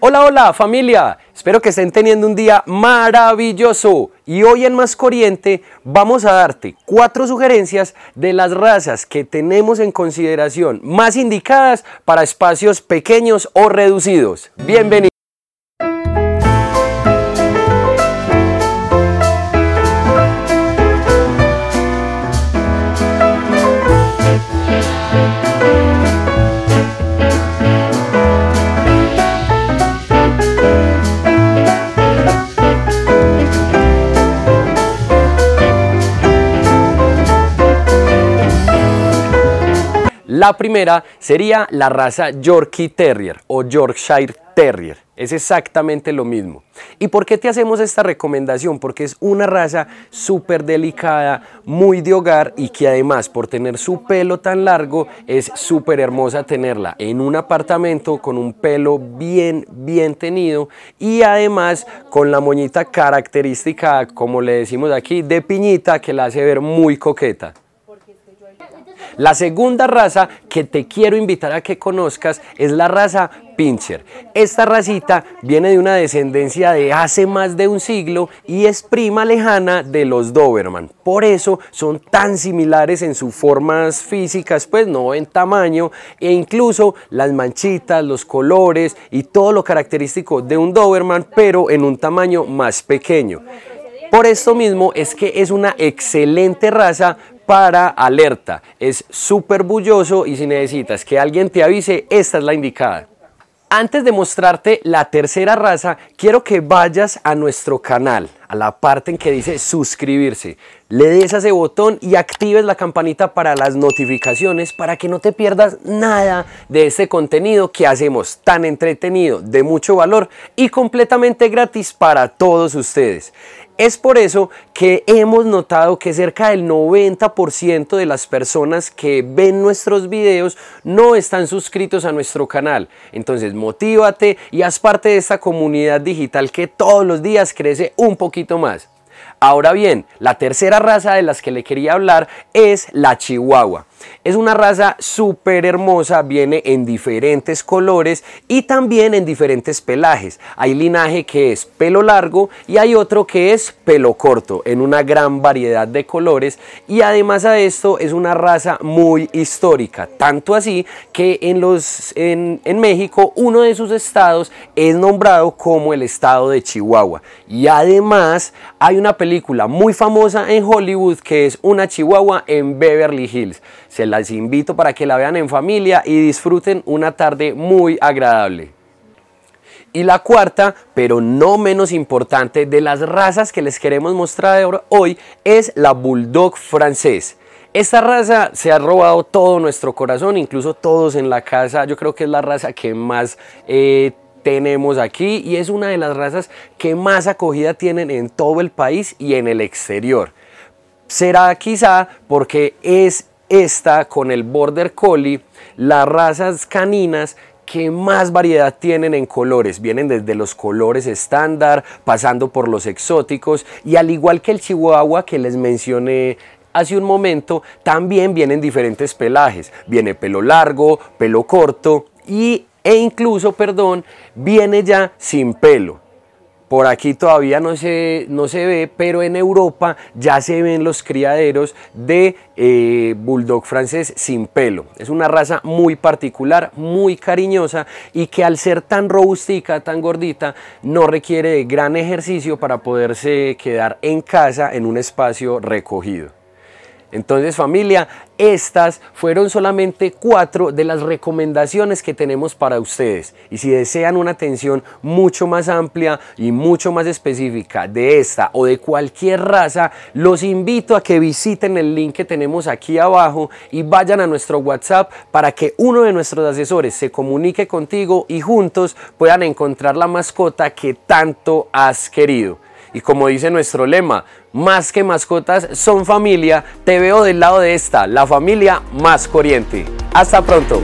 Hola, hola familia, espero que estén teniendo un día maravilloso y hoy en Más Corriente vamos a darte cuatro sugerencias de las razas que tenemos en consideración más indicadas para espacios pequeños o reducidos. Bienvenidos. La primera sería la raza Yorkie Terrier o Yorkshire Terrier. Es exactamente lo mismo. ¿Y por qué te hacemos esta recomendación? Porque es una raza súper delicada, muy de hogar y que además por tener su pelo tan largo es súper hermosa tenerla en un apartamento con un pelo bien, bien tenido y además con la moñita característica, como le decimos aquí, de piñita que la hace ver muy coqueta. La segunda raza que te quiero invitar a que conozcas es la raza Pinscher. Esta racita viene de una descendencia de hace más de un siglo y es prima lejana de los Doberman. Por eso son tan similares en sus formas físicas, pues no en tamaño, e incluso las manchitas, los colores y todo lo característico de un Doberman, pero en un tamaño más pequeño. Por esto mismo es que es una excelente raza para alerta. Es súper bulloso y si necesitas que alguien te avise, esta es la indicada. Antes de mostrarte la tercera raza, quiero que vayas a nuestro canal, a la parte en que dice suscribirse le des a ese botón y actives la campanita para las notificaciones para que no te pierdas nada de este contenido que hacemos tan entretenido, de mucho valor y completamente gratis para todos ustedes. Es por eso que hemos notado que cerca del 90% de las personas que ven nuestros videos no están suscritos a nuestro canal. Entonces, motívate y haz parte de esta comunidad digital que todos los días crece un poquito más. Ahora bien, la tercera raza de las que le quería hablar es la Chihuahua. Es una raza súper hermosa, viene en diferentes colores y también en diferentes pelajes. Hay linaje que es pelo largo y hay otro que es pelo corto, en una gran variedad de colores. Y además a esto es una raza muy histórica, tanto así que en, los, en México uno de sus estados es nombrado como el estado de Chihuahua. Y además hay una película muy famosa en Hollywood que es Una Chihuahua en Beverly Hills. Se las invito para que la vean en familia y disfruten una tarde muy agradable. Y la cuarta, pero no menos importante, de las razas que les queremos mostrar hoy es la Bulldog francés. Esta raza se ha robado todo nuestro corazón, incluso todos en la casa. Yo creo que es la raza que más eh, tenemos aquí y es una de las razas que más acogida tienen en todo el país y en el exterior. Será quizá porque es esta con el Border Collie, las razas caninas que más variedad tienen en colores. Vienen desde los colores estándar, pasando por los exóticos y al igual que el Chihuahua que les mencioné hace un momento, también vienen diferentes pelajes. Viene pelo largo, pelo corto y, e incluso, perdón, viene ya sin pelo. Por aquí todavía no se, ve, pero en Europa ya se ven los criaderos de eh, bulldog francés sin pelo. Es una raza muy particular, muy cariñosa y que al ser tan robustica, tan gordita, no requiere de gran ejercicio para poderse quedar en casa en un espacio recogido. Entonces familia, estas fueron solamente cuatro de las recomendaciones que tenemos para ustedes. Y si desean una atención mucho más amplia y mucho más específica de esta o de cualquier raza, los invito a que visiten el link que tenemos aquí abajo y vayan a nuestro WhatsApp para que uno de nuestros asesores se comunique contigo y juntos puedan encontrar la mascota que tanto has querido. Y como dice nuestro lema, más que mascotas son familia, te veo del lado de esta, la familia más corriente. Hasta pronto.